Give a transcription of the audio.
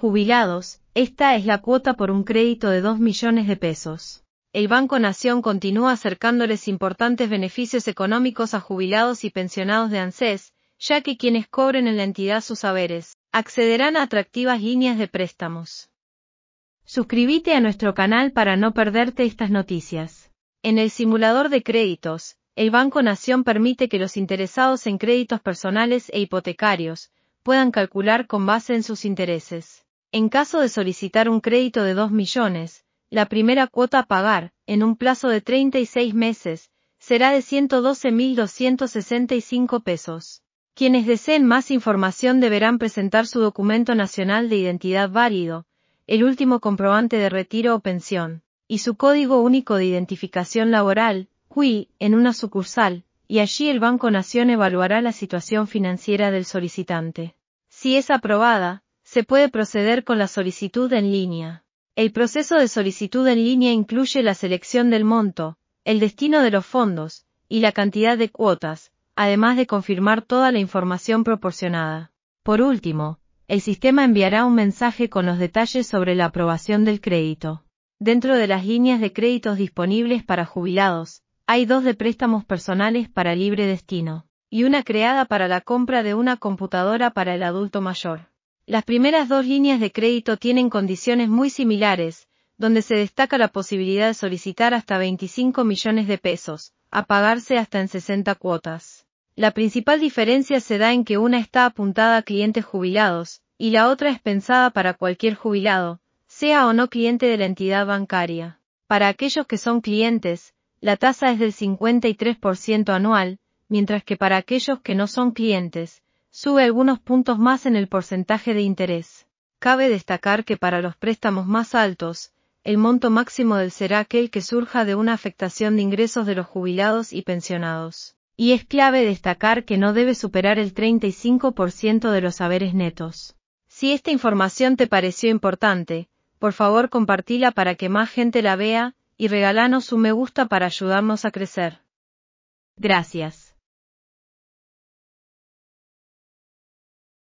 Jubilados, esta es la cuota por un crédito de 2 millones de pesos. El Banco Nación continúa acercándoles importantes beneficios económicos a jubilados y pensionados de ANSES, ya que quienes cobren en la entidad sus saberes accederán a atractivas líneas de préstamos. Suscríbete a nuestro canal para no perderte estas noticias. En el simulador de créditos, el Banco Nación permite que los interesados en créditos personales e hipotecarios puedan calcular con base en sus intereses en caso de solicitar un crédito de 2 millones, la primera cuota a pagar, en un plazo de 36 meses, será de 112.265 pesos. Quienes deseen más información deberán presentar su documento nacional de identidad válido, el último comprobante de retiro o pensión, y su código único de identificación laboral, CUI, en una sucursal, y allí el Banco Nación evaluará la situación financiera del solicitante. Si es aprobada, se puede proceder con la solicitud en línea. El proceso de solicitud en línea incluye la selección del monto, el destino de los fondos, y la cantidad de cuotas, además de confirmar toda la información proporcionada. Por último, el sistema enviará un mensaje con los detalles sobre la aprobación del crédito. Dentro de las líneas de créditos disponibles para jubilados, hay dos de préstamos personales para libre destino, y una creada para la compra de una computadora para el adulto mayor. Las primeras dos líneas de crédito tienen condiciones muy similares, donde se destaca la posibilidad de solicitar hasta 25 millones de pesos, a pagarse hasta en 60 cuotas. La principal diferencia se da en que una está apuntada a clientes jubilados, y la otra es pensada para cualquier jubilado, sea o no cliente de la entidad bancaria. Para aquellos que son clientes, la tasa es del 53% anual, mientras que para aquellos que no son clientes, sube algunos puntos más en el porcentaje de interés. Cabe destacar que para los préstamos más altos, el monto máximo del será aquel que surja de una afectación de ingresos de los jubilados y pensionados. Y es clave destacar que no debe superar el 35% de los haberes netos. Si esta información te pareció importante, por favor compartila para que más gente la vea y regalanos un me gusta para ayudarnos a crecer. Gracias.